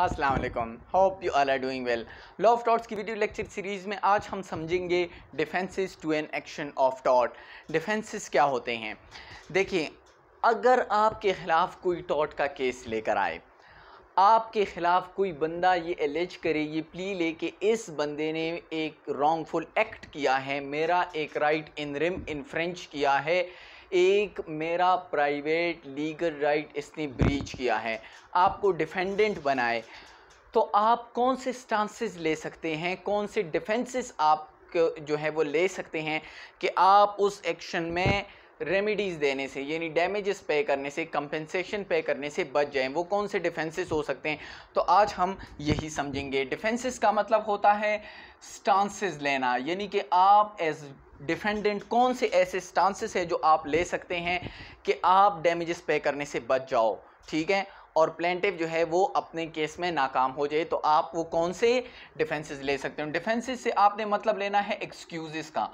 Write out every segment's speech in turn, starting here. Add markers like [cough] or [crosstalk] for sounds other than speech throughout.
अस्सलाम वालेकुम hope you are are doing well law of torts की वीडियो लेक्चर सीरीज़ में आज हम समझेंगे defences to an action of टॉट डिफेंसेस क्या होते हैं देखिए अगर आपके ख़िलाफ़ कोई टॉट का केस लेकर आए आपके ख़िलाफ़ कोई बंदा ये एलिज करे ये प्ली ले कि इस बंदे ने एक रॉन्गफुल एक्ट किया है मेरा एक right in rem infringe किया है एक मेरा प्राइवेट लीगल राइट इसने ब्रीच किया है आपको डिफेंडेंट बनाए तो आप कौन से स्टांसेस ले सकते हैं कौन से डिफेंसेस आप जो है वो ले सकते हैं कि आप उस एक्शन में रेमेडीज़ देने से यानी डैमेजेस पे करने से कंपेंसेशन पे करने से बच जाएं वो कौन से डिफेंसेस हो सकते हैं तो आज हम यही समझेंगे डिफेंसेस का मतलब होता है स्टांसेस लेना यानी कि आप एज डिफेंडेंट कौन से ऐसे स्टांसेस हैं जो आप ले सकते हैं कि आप डैमेजेस पे करने से बच जाओ ठीक है और प्लेंटिव जो है वो अपने केस में नाकाम हो जाए तो आप वो कौन से डिफेंसेस ले सकते हो डिफेंसेस से आपने मतलब लेना है एक्सक्यूज़ का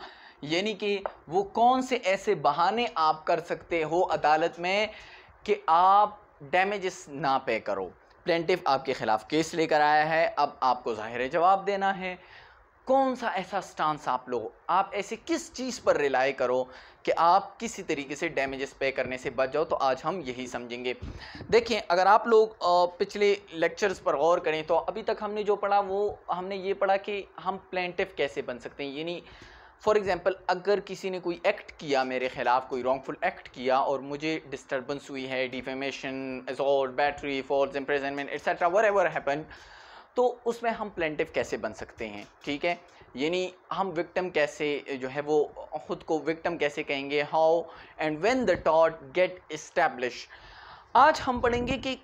यानी कि वो कौन से ऐसे बहाने आप कर सकते हो अदालत में कि आप डैमेजेस ना पे करो प्लेंटिव आपके ख़िलाफ़ केस लेकर आया है अब आपको ज़ाहिर जवाब देना है कौन सा ऐसा स्टांस आप लो आप ऐसे किस चीज़ पर रिलाय करो कि आप किसी तरीके से डैमेजेस पे करने से बच जाओ तो आज हम यही समझेंगे देखिए अगर आप लोग पिछले लेक्चर्स पर गौर करें तो अभी तक हमने जो पढ़ा वो हमने ये पढ़ा कि हम प्लेंटिव कैसे बन सकते हैं यानी फॉर एग्ज़ाम्पल अगर किसी ने कोई एक्ट किया मेरे ख़िलाफ़ कोई रॉन्गफुल एक्ट किया और मुझे डिस्टर्बेंस हुई है defamation assault battery false imprisonment etcetera whatever happen तो उसमें हम प्लेंटिव कैसे बन सकते हैं ठीक है यानी हम विक्टम कैसे जो है वो खुद को विक्टम कैसे कहेंगे हाउ एंड व्हेन द टॉट गेट इस्टेब्लिश आज हम पढ़ेंगे कि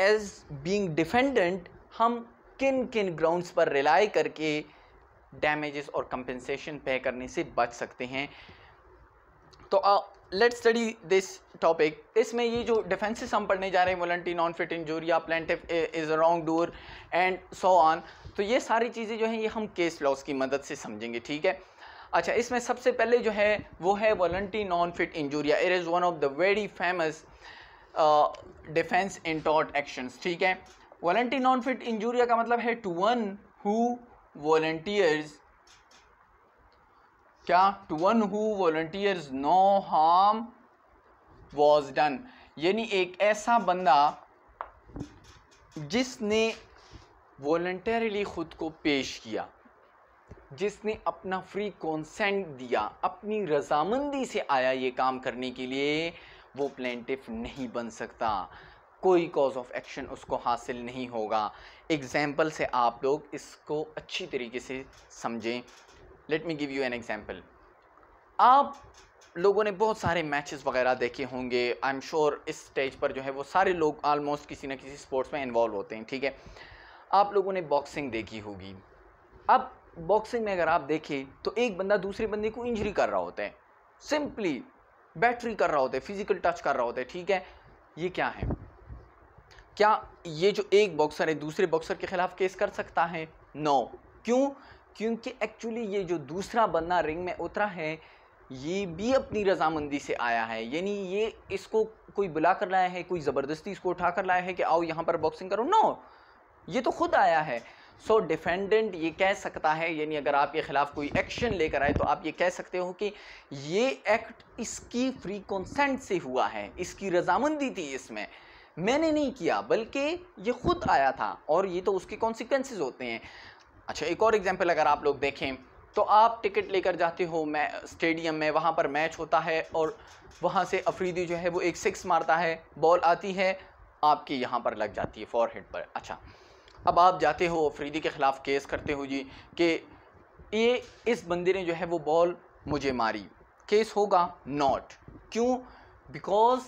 एज बीइंग डिफेंडेंट हम किन किन ग्राउंड्स पर रिलाई करके डैमेजेस और कंपेंसेशन पे करने से बच सकते हैं तो लेट स्टडी दिस टॉपिक इसमें ये जो डिफेंसिस हम पढ़ने जा रहे हैं volenti non fit injuria plaintiff is wrong doer and so on तो ये सारी चीज़ें जो हैं ये हम केस लॉस की मदद से समझेंगे ठीक है अच्छा इसमें सबसे पहले जो है वो है volenti non fit injuria it is one of the very famous defence in टॉट एक्शंस ठीक है वॉल्टी नॉन फिट इंजूरिया का मतलब है टू वन हु वॉल्टियर्स क्या to one who volunteers no harm was done यानी एक ऐसा बंदा जिसने वॉल्टरली ख़ुद को पेश किया जिसने अपना फ्री कॉन्सेंट दिया अपनी रजामंदी से आया ये काम करने के लिए वो प्लेंटिफ नहीं बन सकता कोई कॉज ऑफ एक्शन उसको हासिल नहीं होगा एग्ज़ाम्पल से आप लोग इसको अच्छी तरीके से समझें let me give you an example आप लोगों ने बहुत सारे मैचेस वगैरह देखे होंगे आई एम श्योर इस स्टेज पर जो है वो सारे लोग ऑलमोस्ट किसी न किसी स्पोर्ट्स में इन्वॉल्व होते हैं ठीक है आप लोगों ने बॉक्सिंग देखी होगी अब बॉक्सिंग में अगर आप देखें तो एक बंदा दूसरे बंदे को इंजरी कर रहा होता है सिंपली बैटरी कर रहा होता है फिजिकल टच कर रहा होता है ठीक है ये क्या है क्या ये जो एक बॉक्सर है दूसरे बॉक्सर के खिलाफ केस कर सकता है नो no. क्यों क्योंकि एक्चुअली ये जो दूसरा बंदा रिंग में उतरा है ये भी अपनी रजामंदी से आया है यानी ये इसको कोई बुला कर लाया है कोई ज़बरदस्ती इसको उठा कर लाया है कि आओ यहाँ पर बॉक्सिंग करो नो ये तो खुद आया है सो so, डिफेंडेंट ये कह सकता है यानी अगर आपके ख़िलाफ़ कोई एक्शन लेकर आए तो आप ये कह सकते हो कि ये एक्ट इसकी फ्री कंसेंट से हुआ है इसकी रजामंदी थी इसमें मैंने नहीं किया बल्कि ये खुद आया था और ये तो उसके कॉन्सिक्वेंसेज होते हैं अच्छा एक और एग्जाम्पल अगर आप लोग देखें तो आप टिकट लेकर जाते हो मैं स्टेडियम में वहाँ पर मैच होता है और वहाँ से अफरीदी जो है वो एक सिक्स मारता है बॉल आती है आपके यहाँ पर लग जाती है फॉर हेड पर अच्छा अब आप जाते हो अफरीदी के ख़िलाफ़ केस करते हो जी कि ये इस बंदे ने जो है वो बॉल मुझे मारी केस होगा नॉट क्यों बिकॉज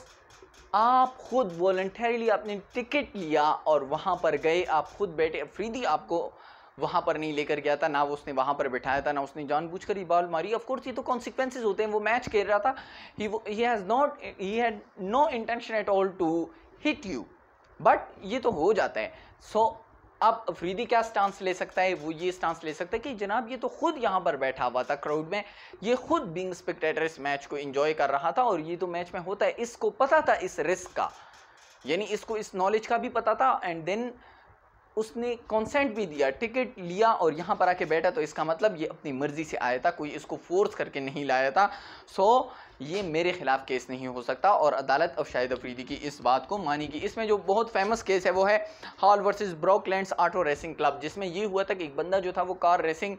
आप खुद वॉल्टरीली आपने टिकट लिया और वहाँ पर गए आप खुद बैठे अफरीदी आपको वहाँ पर नहीं लेकर गया था ना वो उसने वहाँ पर बिठाया था ना उसने कर ही बॉल मारी ऑफकोर्स ये तो कॉन्सिक्वेंसेज होते हैं वो मैच खेल रहा था he he has not he had no intention at all to hit you but ये तो हो जाता है सो so, अब अफरीदी क्या स्टांस ले सकता है वो ये स्टांस ले सकता है कि जनाब ये तो खुद यहाँ पर बैठा हुआ था क्राउड में ये खुद बिंग स्पेक्टेटर इस मैच को इंजॉय कर रहा था और ये तो मैच में होता है इसको पता था इस रिस्क का यानी इसको इस नॉलेज का भी पता था एंड देन उसने कॉन्सेंट भी दिया टिकट लिया और यहाँ पर आके बैठा तो इसका मतलब ये अपनी मर्ज़ी से आया था कोई इसको फोर्स करके नहीं लाया था सो ये मेरे ख़िलाफ़ केस नहीं हो सकता और अदालत अब शाहिद अफरीदी की इस बात को मानेगी इसमें जो बहुत फेमस केस है वो है Hall versus Brooklands auto racing club जिसमें ये हुआ था कि एक बंदा जो था वो कार रेसिंग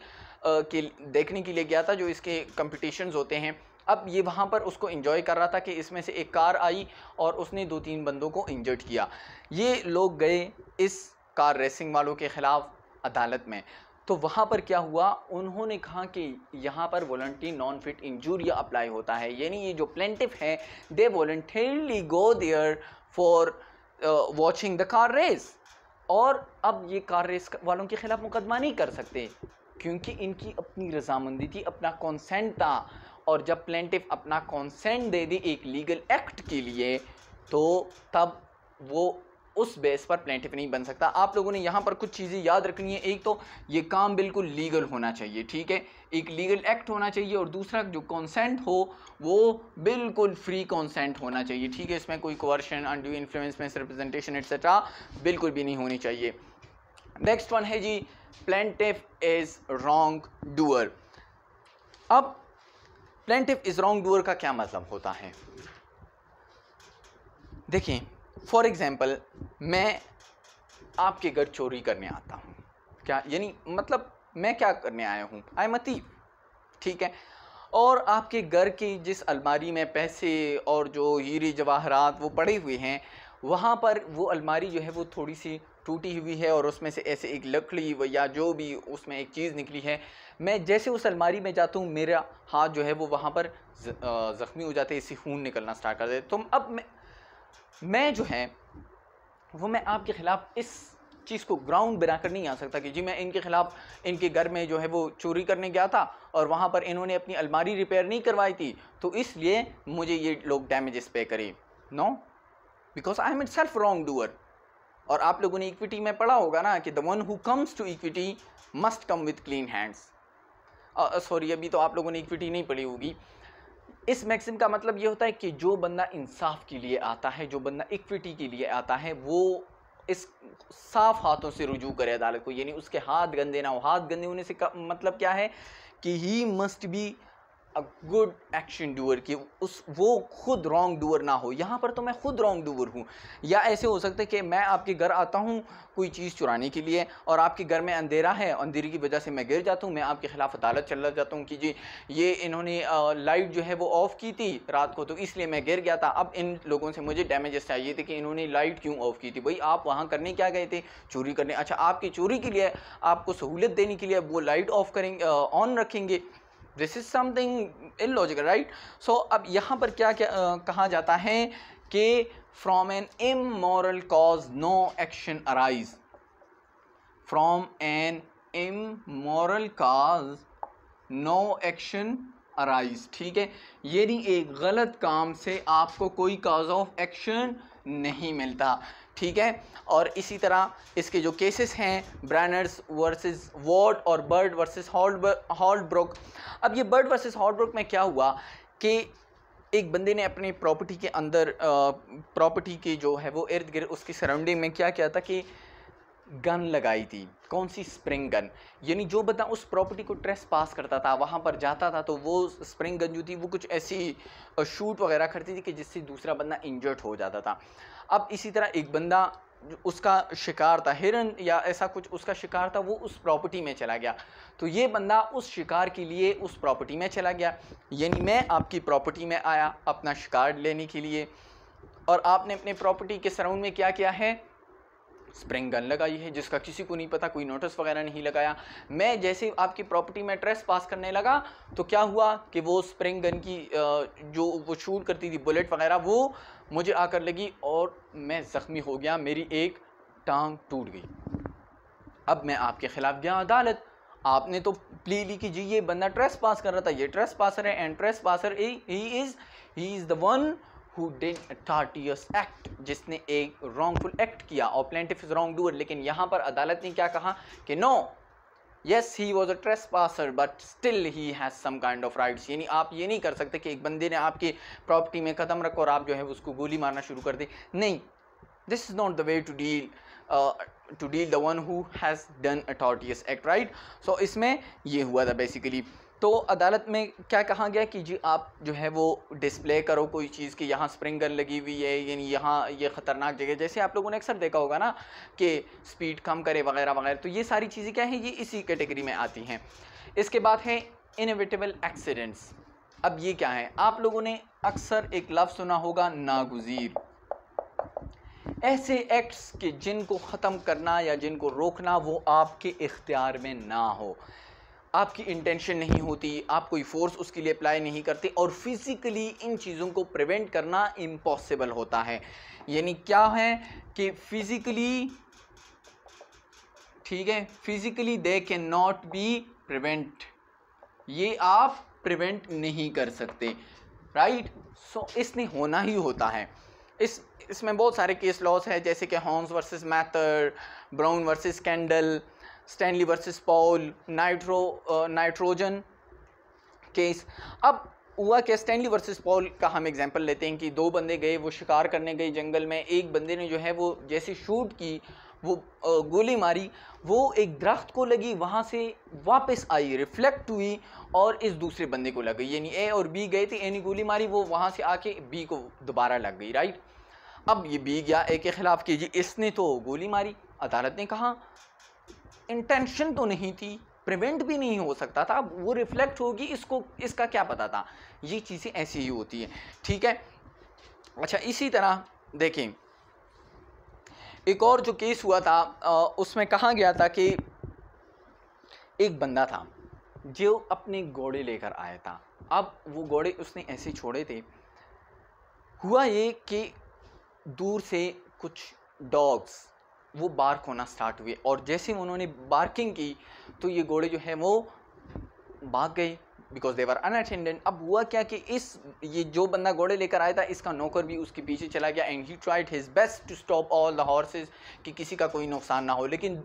के देखने के लिए गया था जो इसके कंपटीशन्स होते हैं अब ये वहाँ पर उसको इन्जॉय कर रहा था कि इसमें से एक कार आई और उसने दो तीन बंदों को इंजर्ड किया ये लोग गए इस कार रेसिंग वालों के ख़िलाफ़ अदालत में तो वहाँ पर क्या हुआ उन्होंने कहा कि यहाँ पर वॉल्ट्री नॉन फिट इंजूरिया अप्लाई होता है यानी ये जो प्लेंटिव है they voluntarily go there for watching the car race और अब ये कार रेस वालों के ख़िलाफ़ मुकदमा नहीं कर सकते क्योंकि इनकी अपनी रजामंदी थी अपना कॉन्सेंट था और जब प्लेंटिव अपना कॉन्सेंट दे दी एक लीगल एक्ट के लिए तो तब वो उस बेस पर प्लेटिफ नहीं बन सकता आप लोगों ने यहाँ पर कुछ चीज़ें याद रखनी है एक तो ये काम बिल्कुल लीगल होना चाहिए ठीक है एक लीगल एक्ट होना चाहिए और दूसरा जो कॉन्सेंट हो वो बिल्कुल फ्री कॉन्सेंट होना चाहिए ठीक है इसमें कोई coercion undue influence misrepresentation etcetera बिल्कुल भी नहीं होनी चाहिए नेक्स्ट वन है जी प्लेंटिफ इज़ रॉन्ग डूअर अब प्लेंटिफ इज़ रॉन्ग डूअर का क्या मतलब होता है देखिए फॉर एग्ज़ाम्पल मैं आपके घर चोरी करने आता हूँ क्या यानी मतलब मैं क्या करने आया हूँ आई मती ठीक है और आपके घर की जिस अलमारी में पैसे और जो हीरे जवाहरात वो पड़े हुए हैं वहाँ पर वो अलमारी जो है वो थोड़ी सी टूटी हुई है और उसमें से ऐसे एक लकड़ी या जो भी उसमें एक चीज़ निकली है मैं जैसे उस अलमारी में जाता हूँ मेरा हाथ जो है वो वहाँ पर ज़ख्मी हो जाते इसी खून निकलना स्टार्ट कर देते तो अब मैं मैं जो है वो मैं आपके ख़िलाफ़ इस चीज़ को ग्राउंड बनाकर नहीं आ सकता कि जी मैं इनके ख़िलाफ़ इनके घर में जो है वो चोरी करने गया था और वहाँ पर इन्होंने अपनी अलमारी रिपेयर नहीं करवाई थी तो इसलिए मुझे ये लोग डैमेजेस पे करें no because I am itself wrong doer और आप लोगों ने इक्विटी में पढ़ा होगा ना कि the one who comes to equity must come with clean hands sorry अभी तो आप लोगों ने इक्विटी नहीं पढ़ी होगी इस मैक्सिम का मतलब ये होता है कि जो बंदा इंसाफ के लिए आता है जो बंदा इक्विटी के लिए आता है वो इस साफ हाथों से रुजू करे अदालत को यानी उसके हाथ गंदे ना हो हाथ गंदे होने से मतलब क्या है कि he must be good action doer कि उस वो खुद रॉन्ग डूअर ना हो यहाँ पर तो मैं खुद रॉन्ग डूअर हूँ या ऐसे हो सकता है कि मैं आपके घर आता हूँ कोई चीज़ चुराने के लिए और आपके घर में अंधेरा है अंधेरे की वजह से मैं गिर जाता हूँ मैं आपके खिलाफ अदालत चला जाता हूँ कि जी ये इन्होंने लाइट जो है वो ऑफ़ की थी रात को तो इसलिए मैं गिर गया था अब इन लोगों से मुझे डैमेजेस चाहिए थे कि इन्होंने लाइट क्यों ऑफ़ की थी भाई आप वहाँ करने क्या गए थे चोरी करने अच्छा आपकी चोरी के लिए आपको सहूलत देने के लिए वो लाइट ऑफ़ करेंगे ऑन रखेंगे this is something logical right so अब यहाँ पर क्या क्या आ, कहा जाता है कि from an immoral cause no action arise from an immoral cause no action arise ठीक है यदि एक गलत काम से आपको कोई काज ऑफ एक्शन नहीं मिलता ठीक है और इसी तरह इसके जो केसेस हैं ब्रैनर्स वर्सेस वॉट और बर्ड वर्सेस हॉल्ड ब्रोक अब ये बर्ड वर्सेस ब्रोक में क्या हुआ कि एक बंदे ने अपनी प्रॉपर्टी के अंदर प्रॉपर्टी के जो है वो इर्द गिर्द उसकी सराउंडिंग में क्या किया था कि गन लगाई थी कौन सी स्प्रिंग गन यानी जो बंदा उस प्रॉपर्टी को ट्रेस पास करता था वहाँ पर जाता था तो वो स्प्रिंग गन जो थी वो कुछ ऐसी शूट वगैरह करती थी कि जिससे दूसरा बंदा इंजर्ड हो जाता था अब इसी तरह एक बंदा उसका शिकार था हिरन या ऐसा कुछ उसका शिकार था वो उस प्रॉपर्टी में चला गया तो ये बंदा उस शिकार के लिए उस प्रॉपर्टी में चला गया यानी मैं आपकी प्रॉपर्टी में आया अपना शिकार लेने के लिए और आपने अपने प्रॉपर्टी के सराउंड में क्या किया है स्प्रिंग गन लगाई है जिसका किसी को नहीं पता कोई नोटिस वगैरह नहीं लगाया मैं जैसे आपकी प्रॉपर्टी में ट्रेस पास करने लगा तो क्या हुआ कि वो स्प्रिंग गन की जो वो शूट करती थी बुलेट वगैरह वो मुझे आकर लगी और मैं ज़ख्मी हो गया मेरी एक टांग टूट गई अब मैं आपके ख़िलाफ़ गया अदालत आपने तो प्ली ली कि जी ये बंदा ट्रेस पास कर रहा था ये ट्रेस पासर है and trespasser he is he is the one who did a tortious act जिसने एक रॉन्गफुल एक्ट किया और प्लेंटिफ इज रॉन्ग डूअर लेकिन यहाँ पर अदालत ने क्या कहा कि no yes he was a trespasser but still he has some kind of rights यानी आप ये नहीं कर सकते कि एक बंदे ने आपकी प्रॉपर्टी में कदम रखो और आप जो है उसको गोली मारना शुरू कर दी नहीं this is not the way to deal to deal the one who has done a tortious act right so इसमें ये हुआ था बेसिकली तो अदालत में क्या कहा गया कि जी आप जो है वो डिस्प्ले करो कोई चीज़ की यहाँ स्प्रिंग गन लगी हुई है यानी यहाँ ये ख़तरनाक जगह जैसे आप लोगों ने अक्सर देखा होगा ना कि स्पीड कम करे वगैरह वगैरह तो ये सारी चीज़ें क्या हैं ये इसी कैटेगरी में आती हैं इसके बाद है इनविटेबल एक्सीडेंट्स अब ये क्या है आप लोगों ने अक्सर एक लफ्ज़ सुना होगा नागुजीर ऐसे एक्ट्स के जिनको ख़त्म करना या जिनको रोकना वो आपके इख्तियार में ना हो आपकी इंटेंशन नहीं होती आप कोई फोर्स उसके लिए अप्लाई नहीं करते और फिज़िकली इन चीज़ों को प्रिवेंट करना इम्पॉसिबल होता है यानी क्या है कि फिज़िकली ठीक है physically they can not be prevent ये आप प्रिवेंट नहीं कर सकते राइट सो so, इसने होना ही होता है इस इसमें बहुत सारे केस लॉस है जैसे कि Holmes versus Mather Brown versus Kendall Stanley versus Powell nitro nitrogen case अब हुआ क्या स्टैनली वर्सेस पॉल का हम एग्जांपल लेते हैं कि दो बंदे गए वो शिकार करने गए जंगल में एक बंदे ने जो है वो जैसे शूट की वो गोली मारी वो एक दरख्त को लगी वहाँ से वापस आई रिफ्लेक्ट हुई और इस दूसरे बंदे को लग गई यानी ए और बी गए थे ए ने गोली मारी वो वहाँ से आके बी को दोबारा लग गई राइट अब ये बी गया ए के ख़िलाफ़ कीजिए इसने तो गोली मारी अदालत ने कहा इंटेंशन तो नहीं थी प्रिवेंट भी नहीं हो सकता था वो रिफ्लेक्ट होगी इसको इसका क्या पता था ये चीज़ें ऐसी ही होती हैं ठीक है अच्छा इसी तरह देखें एक और जो केस हुआ था उसमें कहा गया था कि एक बंदा था जो अपने घोड़े लेकर आया था अब वो घोड़े उसने ऐसे छोड़े थे हुआ ये कि दूर से कुछ डॉग्स वो बार्क होना स्टार्ट हुए और जैसे उन्होंने बार्किंग की तो ये घोड़े जो है वो भाग गए बिकॉज देवर अनअटेंडेंट अब हुआ क्या कि इस ये जो बंदा घोड़े लेकर आया था इसका नौकर भी उसके पीछे चला गया and he tried his best to stop all the horses कि किसी का कोई नुकसान ना हो लेकिन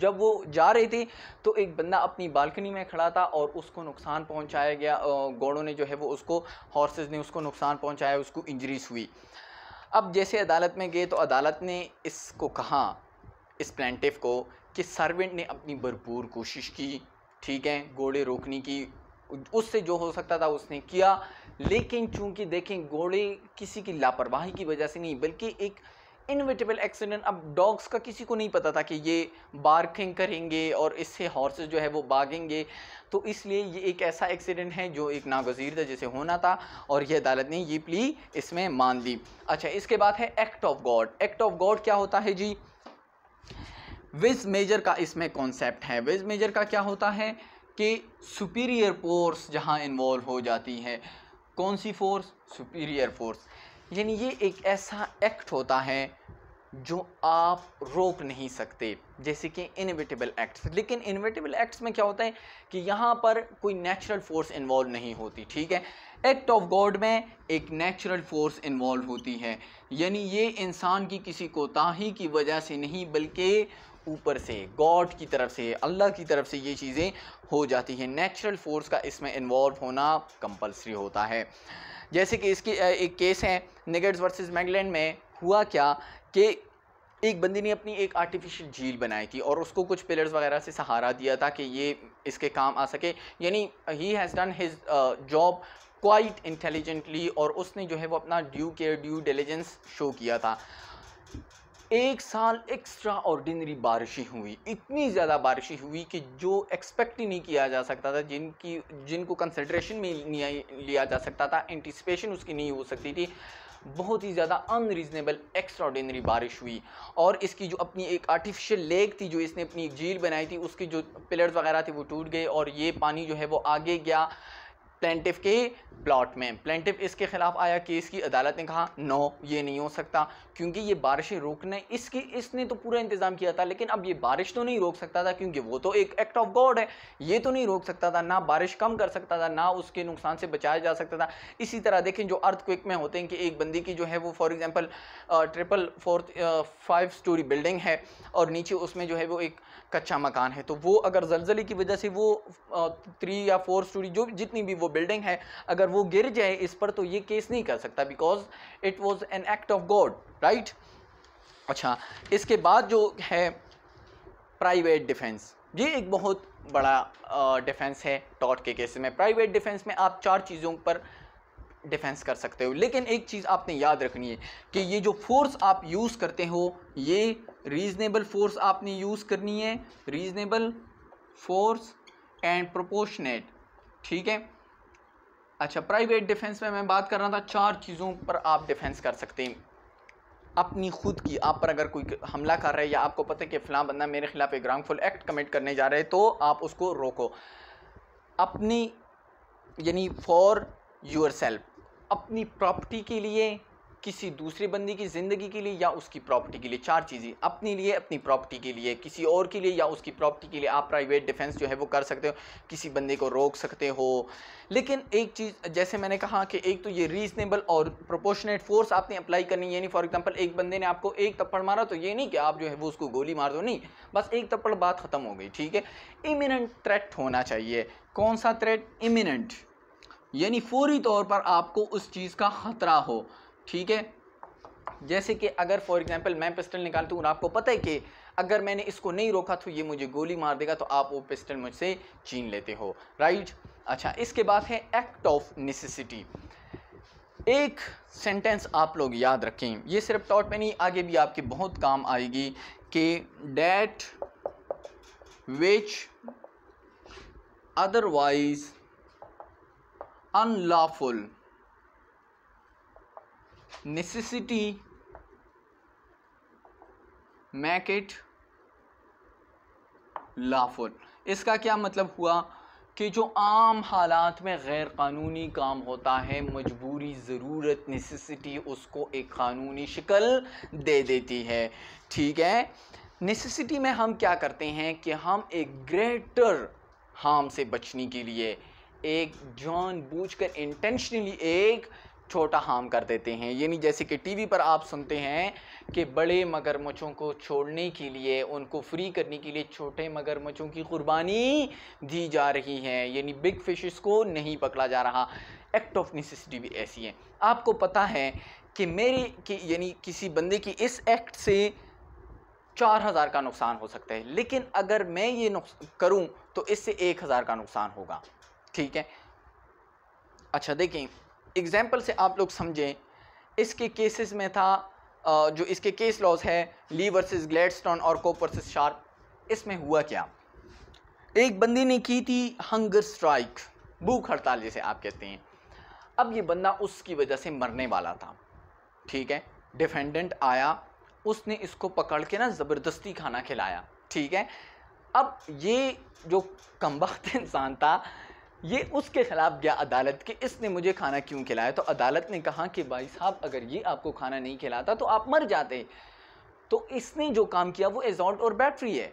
जब वो जा रहे थे तो एक बंदा अपनी बालकनी में खड़ा था और उसको नुकसान पहुंचाया गया घोड़ों ने जो है वो उसको हॉर्सेज ने उसको नुकसान पहुंचाया उसको इंजरीज हुई अब जैसे अदालत में गए तो अदालत ने इसको कहा इस प्लेंटिव को कि सर्वेंट ने अपनी भरपूर कोशिश की ठीक है घोड़े रोकने की उससे जो हो सकता था उसने किया लेकिन चूंकि देखें घोड़े किसी की लापरवाही की वजह से नहीं बल्कि एक इनविटेबल एक्सीडेंट अब डॉग्स का किसी को नहीं पता था कि ये बार्किंग करेंगे और इससे हॉर्सेस जो है वो भागेंगे तो इसलिए ये एक ऐसा एक्सीडेंट है जो एक नागजीर था जिसे होना था और यह अदालत ने ये प्ली इसमें मान ली अच्छा इसके बाद है act of God act of God क्या होता है जी विज मेजर का इसमें कॉन्सेप्ट है विज मेजर का क्या होता है कि सुपीरियर फोर्स जहाँ इन्वॉल्व हो जाती है कौन सी फोर्स सुपीरियर फोर्स यानी ये एक ऐसा एक्ट होता है जो आप रोक नहीं सकते जैसे कि इनविटेबल एक्ट्स लेकिन इनविटेबल एक्ट्स में क्या होता है कि यहाँ पर कोई नेचुरल फोर्स इन्वॉल्व नहीं होती ठीक है एक्ट ऑफ गॉड में एक नेचुरल फोर्स इन्वॉल्व होती है यानी ये इंसान की किसी कोताही की वजह से नहीं बल्कि ऊपर से गॉड की तरफ से अल्लाह की तरफ से ये चीज़ें हो जाती हैं नेचुरल फोर्स का इसमें इन्वॉल्व होना कंपलसरी होता है जैसे कि इसकी एक केस है निगेट्स वर्सेस मैगलैंड में हुआ क्या कि एक बंदी ने अपनी एक आर्टिफिशियल झील बनाई थी और उसको कुछ पिलर्स वगैरह से सहारा दिया था कि ये इसके काम आ सके यानी he has done his job quite intelligently और उसने जो है वो अपना due care due diligence show किया था एक साल एक्स्ट्रा ऑर्डिनरी बारिशें हुई इतनी ज़्यादा बारिशें हुई कि जो एक्सपेक्ट ही नहीं किया जा सकता था जिनकी जिनको कंसिड्रेशन में नहीं लिया जा सकता था एंटिसिपेशन उसकी नहीं हो सकती थी बहुत ही ज़्यादा अनरीजनेबल एक्स्ट्राऑर्डिनरी बारिश हुई और इसकी जो अपनी एक आर्टिफिशियल लेक थी जो इसने अपनी एक झील बनाई थी उसके जो पिलर्स वगैरह थे वो टूट गए और ये पानी जो है वो आगे गया प्लेंटिव के प्लॉट में प्लेंटिव इसके खिलाफ आया केस की अदालत ने कहा नो ये नहीं हो सकता क्योंकि ये बारिशें रोकने इसकी इसने तो पूरा इंतजाम किया था लेकिन अब ये बारिश तो नहीं रोक सकता था क्योंकि वो तो एक एक्ट ऑफ गॉड है ये तो नहीं रोक सकता था ना बारिश कम कर सकता था ना उसके नुकसान से बचाया जा सकता था इसी तरह देखें जो अर्थ क्विक में होते हैं कि एक बंदी की जो है वो for example triple fourth five storey building है और नीचे उसमें जो है वो एक कच्चा मकान है तो वो अगर जलजले की वजह से वो थ्री या फोर स्टोरी जो जितनी भी वो बिल्डिंग है अगर वो गिर जाए इस पर तो ये केस नहीं कर सकता because it was an act of God right अच्छा इसके बाद जो है प्राइवेट डिफेंस ये एक बहुत बड़ा डिफेंस है टॉट के केस में प्राइवेट डिफेंस में आप चार चीज़ों पर डिफेंस कर सकते हो लेकिन एक चीज़ आपने याद रखनी है कि ये जो फोर्स आप यूज़ करते हो ये रीज़नेबल फोर्स आपने यूज़ करनी है रीज़नेबल फोर्स एंड प्रोपोर्शनेट ठीक है अच्छा प्राइवेट डिफेंस में मैं बात कर रहा था चार चीज़ों पर आप डिफेंस कर सकते हैं अपनी खुद की आप पर अगर कोई हमला कर रहा है या आपको पता है कि फिलहाल बंदा मेरे ख़िलाफ़ एक रॉन्गफुल एक्ट कमिट करने जा रहे हैं तो आप उसको रोको अपनी यानी फॉर योर सेल्फ अपनी प्रॉपर्टी के लिए किसी दूसरे बंदी की ज़िंदगी के लिए या उसकी प्रॉपर्टी के लिए चार चीज़ें अपने लिए अपनी प्रॉपर्टी के लिए किसी और के लिए या उसकी प्रॉपर्टी के लिए आप प्राइवेट डिफेंस जो है वो कर सकते हो किसी बंदे को रोक सकते हो लेकिन एक चीज़ जैसे मैंने कहा कि एक तो ये रीज़नेबल और प्रोपोर्शनेट फोर्स आपने अप्लाई करनी यानी फॉर एग्जाम्पल एक बंदे ने आपको एक थप्पड़ मारा तो ये नहीं कि आप जो है वो उसको गोली मार दो नहीं बस एक थप्पड़ बात ख़त्म हो गई ठीक है इमिनेंट थ्रेट होना चाहिए कौन सा थ्रेट इमिनेंट यानी फौरी तौर पर आपको उस चीज़ का ख़तरा हो ठीक है जैसे कि अगर फॉर एग्ज़ाम्पल मैं पिस्टल निकालती हूँ और आपको पता है कि अगर मैंने इसको नहीं रोका तो ये मुझे गोली मार देगा तो आप वो पिस्टल मुझसे छीन लेते हो राइट अच्छा इसके बाद है एक्ट ऑफ नेसेसिटी एक सेंटेंस आप लोग याद रखें ये सिर्फ टॉट में नहीं आगे भी आपके बहुत काम आएगी कि that which otherwise unlawful necessity make it lawful इसका क्या मतलब हुआ कि जो आम हालात में गैर कानूनी काम होता है मजबूरी ज़रूरत नेसेसिटी उसको एक कानूनी शिकल दे देती है ठीक है नेसेसिटी में हम क्या करते हैं कि हम एक ग्रेटर हार्म से बचने के लिए एक जान बूझ कर इंटेंशनली एक छोटा हार्म कर देते हैं यानी जैसे कि टीवी पर आप सुनते हैं कि बड़े मगरमच्छों को छोड़ने के लिए उनको फ्री करने के लिए छोटे मगरमच्छों की कुर्बानी दी जा रही है यानी बिग फिशेस को नहीं पकड़ा जा रहा एक्ट ऑफ नेसेसिटी भी ऐसी है आपको पता है कि मेरे कि यानी किसी बंदे की इस एक्ट से चार हज़ार का नुकसान हो सकता है लेकिन अगर मैं ये करूँ तो इससे एक हज़ार का नुकसान होगा ठीक है अच्छा देखें एग्ज़ाम्पल से आप लोग समझें इसके केसेस में था जो इसके केस लॉज है ली वर्सेस ग्लेडस्टोन और कोप वर्सेस शार्प इसमें हुआ क्या एक बंदी ने की थी हंगर स्ट्राइक भूख हड़ताल जैसे आप कहते हैं अब ये बंदा उसकी वजह से मरने वाला था ठीक है डिफेंडेंट आया उसने इसको पकड़ के ना ज़बरदस्ती खाना खिलाया ठीक है अब ये जो कमबख्त [laughs] इंसान था ये उसके ख़िलाफ़ गया अदालत कि इसने मुझे खाना क्यों खिलाया तो अदालत ने कहा कि भाई साहब अगर ये आपको खाना नहीं खिलाता तो आप मर जाते तो इसने जो काम किया वो एजॉल्ट और बैटरी है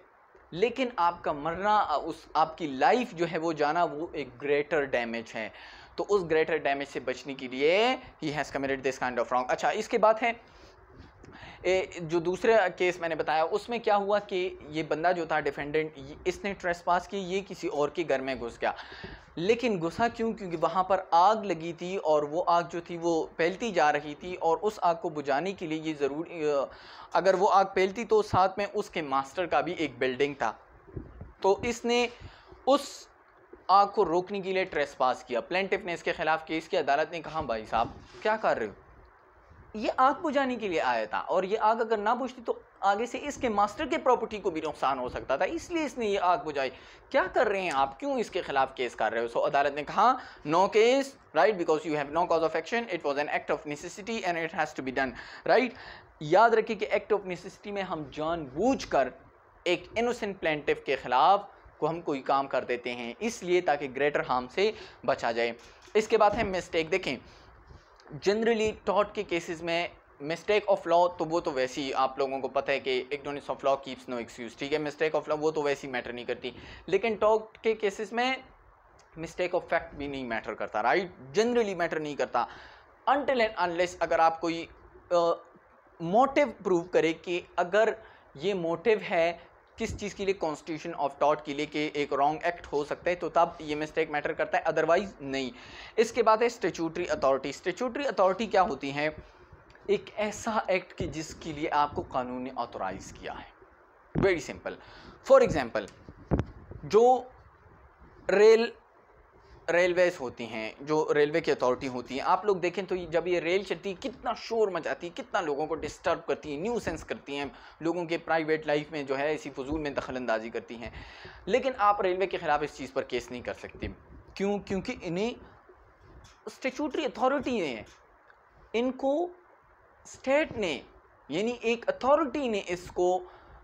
लेकिन आपका मरना उस आपकी लाइफ जो है वो जाना वो एक ग्रेटर डैमेज है तो उस ग्रेटर डैमेज से बचने के लिए he has committed this kind of wrong अच्छा इसके बाद है ए, जो दूसरे केस मैंने बताया उसमें क्या हुआ कि ये बंदा जो था डिफेंडेंट इसने ट्रेस पास की ये किसी और के घर में घुस गया लेकिन घुसा क्यों क्योंकि वहाँ पर आग लगी थी और वो आग जो थी वो फैलती जा रही थी और उस आग को बुझाने के लिए ये ज़रूरी अगर वो आग फैलती तो साथ में उसके मास्टर का भी एक बिल्डिंग था तो इसने उस आग को रोकने के लिए ट्रेस पास किया प्लेंटिफ ने इसके खिलाफ केस की अदालत ने कहा भाई साहब क्या कर रहे हो ये आग बुझाने के लिए आया था और ये आग अगर ना बुझती तो आगे से इसके मास्टर के प्रॉपर्टी को भी नुकसान हो सकता था इसलिए इसने ये आग बुझाई क्या कर रहे हैं आप क्यों इसके खिलाफ केस कर रहे हो सो अदालत ने कहा no case right because you have no cause of action it was an act of necessity and it has to be done right याद रखिए कि एक्ट ऑफ नेसेसिटी में हम कर एक इनोसेंट प्लेंटिव के खिलाफ को हम कोई काम कर देते हैं इसलिए ताकि ग्रेटर हार्म से बचा जाए इसके बाद है मिस्टेक देखें जनरली टॉट के केसेस में मिस्टेक ऑफ लॉ तो वो तो वैसी आप लोगों को पता है कि ignorance of law keeps no excuse ठीक है मिस्टेक ऑफ लॉ वो तो वैसी मैटर नहीं करती लेकिन टॉट के केसेस में मिस्टेक ऑफ फैक्ट भी नहीं मैटर करता राइट जनरली मैटर नहीं करता अनटिल एंड अनलेस अगर आप कोई मोटिव प्रूव करें कि अगर ये मोटिव है किस चीज़ के लिए कॉन्स्टिट्यूशन ऑफ टॉट के लिए के एक रॉन्ग एक्ट हो सकता है तो तब ये मिस्टेक मैटर करता है अदरवाइज नहीं इसके बाद है स्टेचूटरी अथॉरिटी स्टेचूटरी अथॉरिटी क्या होती है एक ऐसा एक्ट कि जिसके लिए आपको कानून ने ऑथोराइज़ किया है वेरी सिंपल फॉर एग्ज़ाम्पल जो रेल रेलवेज़ होती हैं जो रेलवे की अथॉरिटी होती हैं आप लोग देखें तो जब ये रेल चलती है कितना शोर मचाती है कितना लोगों को डिस्टर्ब करती है न्यूसेंस करती हैं लोगों के प्राइवेट लाइफ में जो है इसी फजूल में दखल अंदाजी करती हैं लेकिन आप रेलवे के ख़िलाफ़ इस चीज़ पर केस नहीं कर सकते क्यों क्योंकि इन्हें स्टेचूटरी अथॉरिटी ने इनको स्टेट ने यानी एक अथॉरिटी ने इसको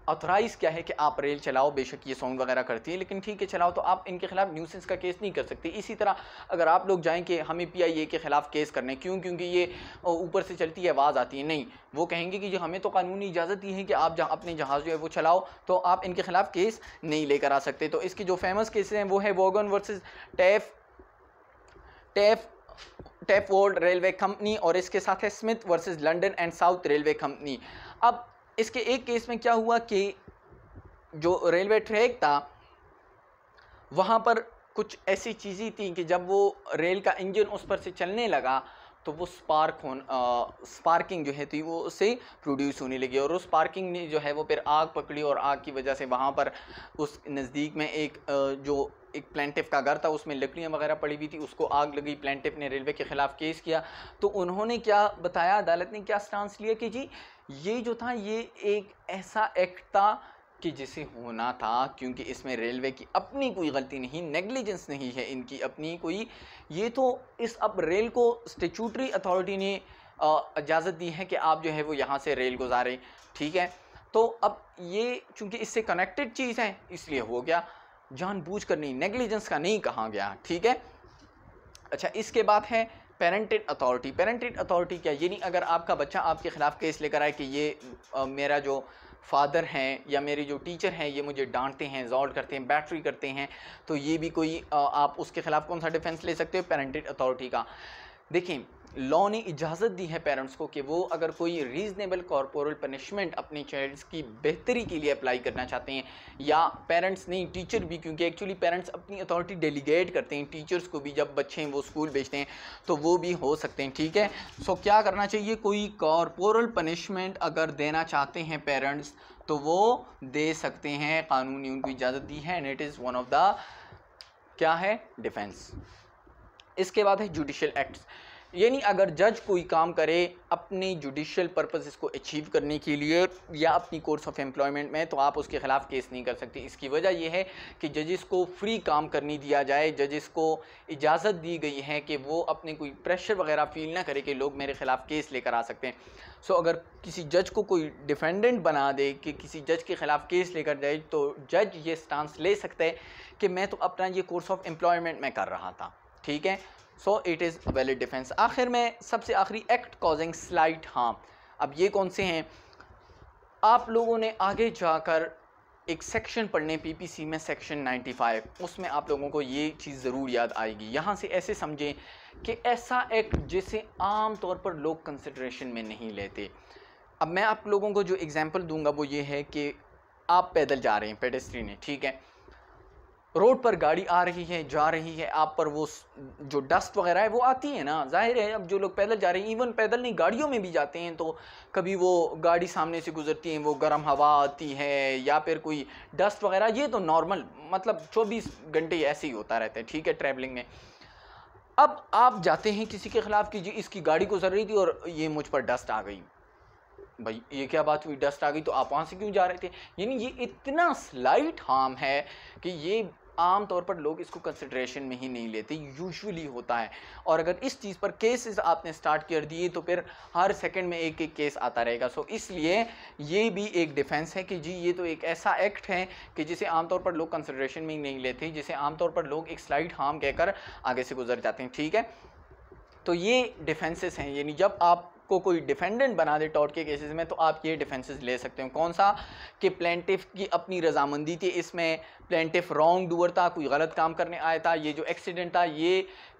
ऑथोराइज़ क्या है कि आप रेल चलाओ बेशक ये साउंड वगैरह करती है लेकिन ठीक है चलाओ तो आप इनके खिलाफ न्यूसेंस का केस नहीं कर सकते इसी तरह अगर आप लोग जाएँ कि हमें पी आई ए के ख़िलाफ़ केस करने क्यों क्योंकि ये ऊपर से चलती आवाज़ आती है नहीं वो कहेंगे कि हमें तो कानूनी इजाज़त दी है कि आप जहाँ अपने जहाज़ जो है वो चलाओ तो आप इनके ख़िलाफ़ केस नहीं लेकर आ सकते तो इसके जो फेमस केसेज हैं वो है Vaughan versus Taff Taff Taff world railway company और इसके साथ है Smith versus London and south railway company अब इसके एक केस में क्या हुआ कि जो रेलवे ट्रैक था वहाँ पर कुछ ऐसी चीज़ें थी कि जब वो रेल का इंजन उस पर से चलने लगा तो वो स्पार्क हो स्पार्किंग जो है थी वो उससे प्रोड्यूस होने लगी और उस स्पार्किंग ने जो है वो फिर आग पकड़ी और आग की वजह से वहाँ पर उस नज़दीक में एक आ, जो एक प्लेंटिव का घर था उसमें लकड़ियाँ वगैरह पड़ी हुई थी उसको आग लगी प्लेंटिव ने रेलवे के ख़िलाफ़ केस किया तो उन्होंने क्या बताया अदालत ने क्या स्टांस लिया कि जी ये जो था ये एक ऐसा एक्ट था कि जिसे होना था क्योंकि इसमें रेलवे की अपनी कोई गलती नहीं नेग्लिजेंस नहीं है इनकी अपनी कोई ये तो इस अब रेल को स्टेचूटरी अथॉरिटी ने इजाज़त दी है कि आप जो है वो यहाँ से रेल गुजारें ठीक है तो अब ये चूँकि इससे कनेक्टेड चीज़ है इसलिए हो गया जानबूझ कर नहीं नेग्लिजेंस का नहीं कहा गया ठीक है अच्छा इसके बाद है पेरेंटेड अथॉरिटी पेरेंटेड अथॉरिटी क्या यानी अगर आपका बच्चा आपके ख़िलाफ़ केस लेकर आए कि ये आ, मेरा जो फादर हैं या मेरी जो टीचर हैं ये मुझे डांटते हैं जॉल्ट करते हैं बैटरी करते हैं तो ये भी कोई आ, आप उसके ख़िलाफ़ कौन सा डिफेंस ले सकते हो पेरेंटेड अथॉरिटी का देखिए लॉ ने इजाज़त दी है पेरेंट्स को कि वो अगर कोई रीज़नेबल कॉरपोरल पनिशमेंट अपने चाइल्ड्स की बेहतरी के लिए अप्लाई करना चाहते हैं या पेरेंट्स नहीं टीचर भी क्योंकि एक्चुअली पेरेंट्स अपनी अथॉरिटी डेलीगेट करते हैं टीचर्स को भी जब बच्चे वो स्कूल भेजते हैं तो वो भी हो सकते हैं ठीक है सो क्या करना चाहिए कोई कॉरपोरल पनिशमेंट अगर देना चाहते हैं पेरेंट्स तो वो दे सकते हैं कानून ने उनको इजाज़त दी है and it is one of the क्या है डिफेंस इसके बाद है जुडिशल एक्ट्स यानी अगर जज कोई काम करे अपने जुडिशल पर्पस इसको अचीव करने के लिए या अपनी कोर्स ऑफ एम्प्लॉयमेंट में तो आप उसके ख़िलाफ़ केस नहीं कर सकते इसकी वजह यह है कि जजेस को फ्री काम करने दिया जाए जजेस को इजाज़त दी गई है कि वो अपने कोई प्रेशर वगैरह फील ना करे कि लोग मेरे ख़िलाफ़ केस लेकर आ सकते हैं सो अगर किसी जज को कोई डिफेंडेंट बना दे कि किसी जज के ख़िलाफ़ केस लेकर जाए तो जज ये स्टांस ले सकता है कि मैं तो अपना ये कोर्स ऑफ एम्प्लॉयमेंट में कर रहा था ठीक है so it is valid defence आखिर में सबसे आखिरी एक्ट कॉजिंग स्लाइट हार्म अब ये कौन से हैं आप लोगों ने आगे जाकर एक सेक्शन पढ़ने पीपीसी में सेक्शन 95 उसमें आप लोगों को ये चीज़ ज़रूर याद आएगी यहाँ से ऐसे समझें कि ऐसा एक्ट जिसे आम तौर पर लोग कंसिड्रेशन में नहीं लेते अब मैं आप लोगों को जो एग्ज़ाम्पल दूंगा वो ये है कि आप पैदल जा रहे हैं पेडेस्ट्री ने ठीक है रोड पर गाड़ी आ रही है जा रही है आप पर वो जो डस्ट वगैरह है वो आती है ना जाहिर है अब जो लोग पैदल जा रहे हैं इवन पैदल नहीं गाड़ियों में भी जाते हैं तो कभी वो गाड़ी सामने से गुजरती है वो गर्म हवा आती है या फिर कोई डस्ट वगैरह ये तो नॉर्मल मतलब चौबीस घंटे ऐसे ही होता रहता है ठीक है ट्रैवलिंग में अब आप जाते हैं किसी के ख़िलाफ़ कि जी इसकी गाड़ी गुजर रही थी और ये मुझ पर डस्ट आ गई भाई ये क्या बात हुई डस्ट आ गई तो आप वहाँ से क्यों जा रहे थे यानी ये इतना स्लाइट हार्म है कि ये आम तौर पर लोग इसको कंसिड्रेशन में ही नहीं लेते यूजुअली होता है और अगर इस चीज़ पर केसेस आपने स्टार्ट कर दिए तो फिर हर सेकंड में एक एक केस आता रहेगा सो इसलिए ये भी एक डिफेंस है कि जी ये तो एक ऐसा एक्ट है कि जिसे आमतौर पर लोग कंसिड्रेशन में ही नहीं लेते जिसे आमतौर पर लोग एक स्लाइड हार्म कहकर आगे से गुजर जाते हैं ठीक है तो ये डिफेंसेस हैं यानी जब आप आपको कोई डिफेंडेंट बना दे टॉर्ट के केसेस में तो आप ये डिफेंसेस ले सकते हो कौन सा कि प्लेंटिफ की अपनी रजामंदी थी इसमें प्लेंटिफ रॉन्ग डूअर था कोई गलत काम करने आया था ये जो एक्सीडेंट था ये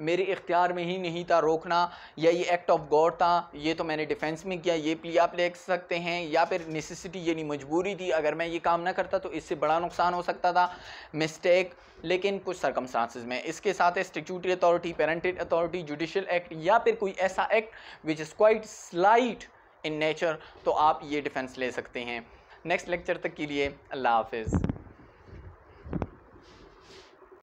मेरे इख्तियार में ही नहीं था रोकना या ये एक्ट ऑफ गॉड था ये तो मैंने डिफेंस में किया ये प्ली आप ले सकते हैं या फिर नेसेसिटी यानी मजबूरी थी अगर मैं ये काम ना करता तो इससे बड़ा नुकसान हो सकता था मिस्टेक लेकिन कुछ सरकमस्टांसिस में इसके साथ statutory authority parented authority judicial act या फिर कोई ऐसा act which is quite slight in nature तो आप ये डिफेंस ले सकते हैं नेक्स्ट लेक्चर तक के लिए अल्लाह हाफिज़